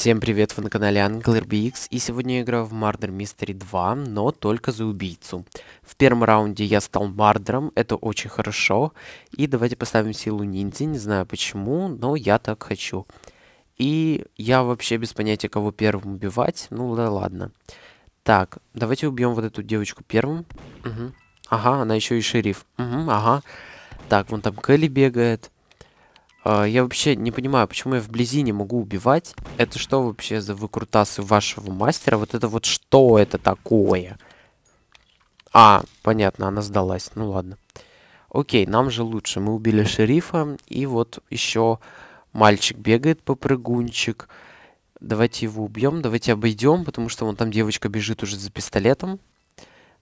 Всем привет, вы на канале AnglerBX, и сегодня я играю в Murder Mystery 2, но только за убийцу. В первом раунде я стал мардером, это очень хорошо, и давайте поставим силу ниндзя, не знаю почему, но я так хочу. И я вообще без понятия, кого первым убивать, ну да ладно. Так, давайте убьем вот эту девочку первым. Угу. Ага, она еще и шериф. Угу, ага. Так, вон там Келли бегает. А, я вообще не понимаю, почему я вблизи не могу убивать. Это что вообще за выкрутасы вашего мастера? Вот это вот что это такое? А, понятно, она сдалась. Ну ладно. Окей, нам же лучше. Мы убили шерифа. И вот еще мальчик бегает, попрыгунчик. Давайте его убьем. Давайте обойдем, потому что вон там девочка бежит уже за пистолетом.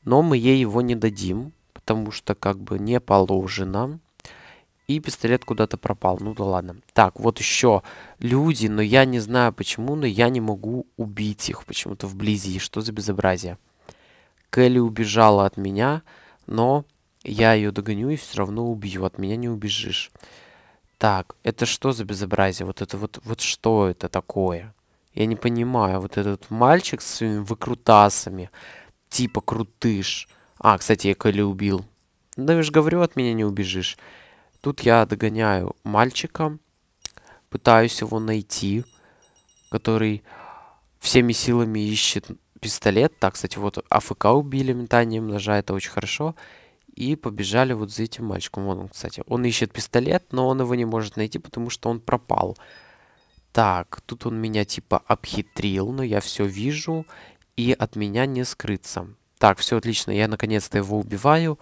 Но мы ей его не дадим, потому что как бы не положено. И пистолет куда-то пропал. Ну да ладно. Так, вот еще люди, но я не знаю почему, но я не могу убить их почему-то вблизи. Что за безобразие? Келли убежала от меня, но я ее догоню и все равно убью. От меня не убежишь. Так, это что за безобразие? Вот это вот, вот что это такое? Я не понимаю, вот этот мальчик с своими выкрутасами, типа крутыш. А, кстати, я Кэлли убил. Да ну, я же говорю, от меня не убежишь. Тут я догоняю мальчика, пытаюсь его найти, который всеми силами ищет пистолет. Так, кстати, вот АФК убили метанием ножа, это очень хорошо. И побежали вот за этим мальчиком. Вон он, кстати. Он ищет пистолет, но он его не может найти, потому что он пропал. Так, тут он меня типа обхитрил, но я все вижу, и от меня не скрыться. Так, все отлично, я наконец-то его убиваю,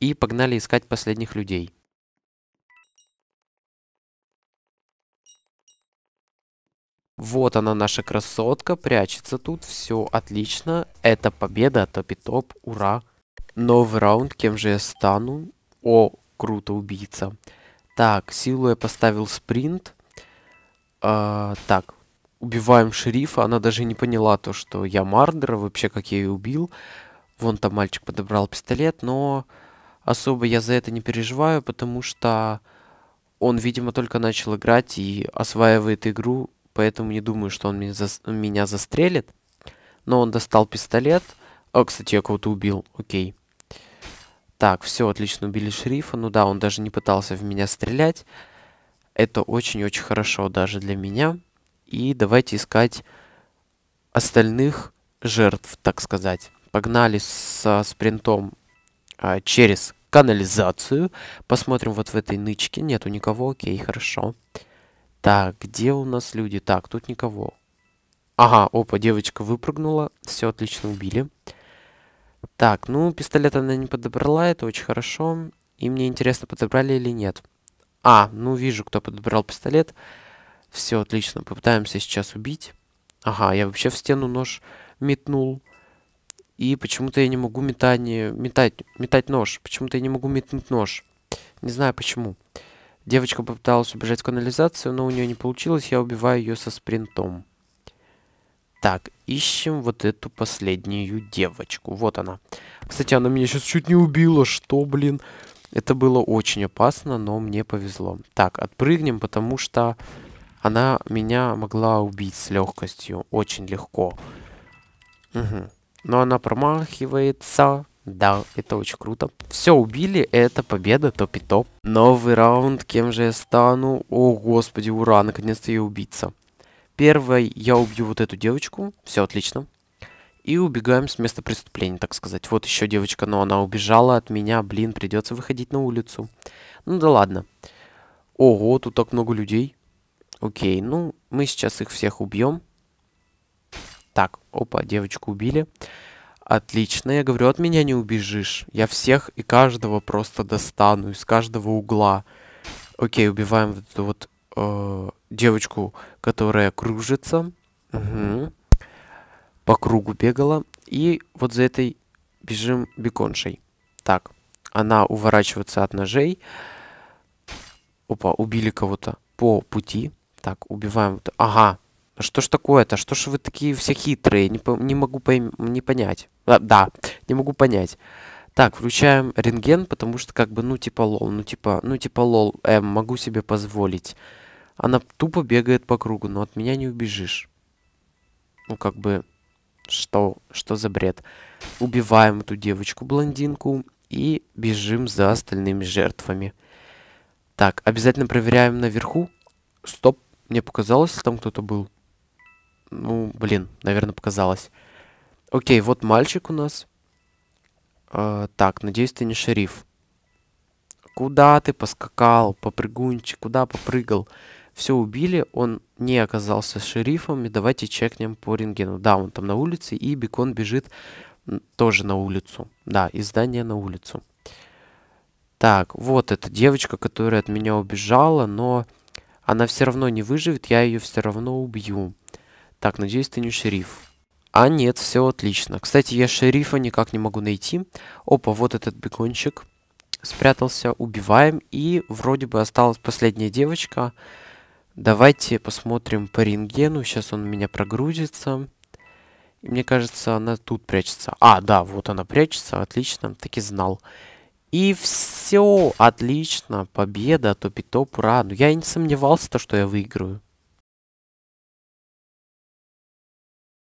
и погнали искать последних людей. Вот она, наша красотка, прячется тут, все отлично. Это победа, а топи-топ, ура. Новый раунд, кем же я стану? О, круто, убийца. Так, силу я поставил спринт. А, так, убиваем шерифа, она даже не поняла то, что я Мардера, вообще как я ее убил. Вон там мальчик подобрал пистолет, но особо я за это не переживаю, потому что он, видимо, только начал играть и осваивает игру, поэтому не думаю, что он меня, зас... меня застрелит. Но он достал пистолет. О, кстати, я кого-то убил. Окей. Так, все, отлично, убили шерифа. Ну да, он даже не пытался в меня стрелять. Это очень-очень хорошо даже для меня. И давайте искать остальных жертв, так сказать. Погнали со спринтом а, через канализацию. Посмотрим вот в этой нычке. Нету никого, окей, хорошо. Хорошо. Так, где у нас люди? Так, тут никого. Ага, опа, девочка выпрыгнула. Все, отлично, убили. Так, ну, пистолет она не подобрала, это очень хорошо. И мне интересно, подобрали или нет. А, ну, вижу, кто подобрал пистолет. Все, отлично, попытаемся сейчас убить. Ага, я вообще в стену нож метнул. И почему-то я не могу метание... метать, метать нож. Почему-то я не могу метнуть нож. Не знаю почему. Почему? Девочка попыталась убежать в канализацию, но у нее не получилось, я убиваю ее со спринтом. Так, ищем вот эту последнюю девочку. Вот она. Кстати, она меня сейчас чуть не убила. Что, блин? Это было очень опасно, но мне повезло. Так, отпрыгнем, потому что она меня могла убить с легкостью. Очень легко. Угу. Но она промахивается. Да, это очень круто. Все, убили, это победа, топ и топ. Новый раунд, кем же я стану? О, господи, ура, наконец-то я убийца. Первой я убью вот эту девочку, все отлично. И убегаем с места преступления, так сказать. Вот еще девочка, но она убежала от меня, блин, придется выходить на улицу. Ну да ладно. Ого, тут так много людей. Окей, ну, мы сейчас их всех убьем. Так, опа, девочку убили. Убили. Отлично, я говорю, от меня не убежишь. Я всех и каждого просто достану из каждого угла. Окей, убиваем вот эту вот э, девочку, которая кружится. Угу. По кругу бегала. И вот за этой бежим беконшей. Так, она уворачивается от ножей. Опа, убили кого-то по пути. Так, убиваем. Ага, что ж такое-то? Что ж вы такие все хитрые? Не, по не могу пойм не понять. А, да, не могу понять. Так, включаем рентген, потому что как бы, ну типа лол, ну типа, ну типа лол, э, могу себе позволить. Она тупо бегает по кругу, но от меня не убежишь. Ну как бы, что, что за бред? Убиваем эту девочку-блондинку и бежим за остальными жертвами. Так, обязательно проверяем наверху. Стоп, мне показалось, там кто-то был. Ну, блин, наверное, показалось. Окей, вот мальчик у нас. Э, так, надеюсь, ты не шериф. Куда ты поскакал, попрыгунчик, куда попрыгал? Все убили, он не оказался шерифом, и давайте чекнем по рентгену. Да, он там на улице, и Бекон бежит тоже на улицу. Да, из здания на улицу. Так, вот эта девочка, которая от меня убежала, но она все равно не выживет, я ее все равно убью. Так, надеюсь, ты не шериф. А нет, все отлично. Кстати, я шерифа никак не могу найти. Опа, вот этот бегончик спрятался. Убиваем. И вроде бы осталась последняя девочка. Давайте посмотрим по рентгену. Сейчас он у меня прогрузится. И мне кажется, она тут прячется. А, да, вот она прячется. Отлично, так и знал. И все, отлично, победа, топи-топ, ура. Но ну, я и не сомневался, что я выиграю.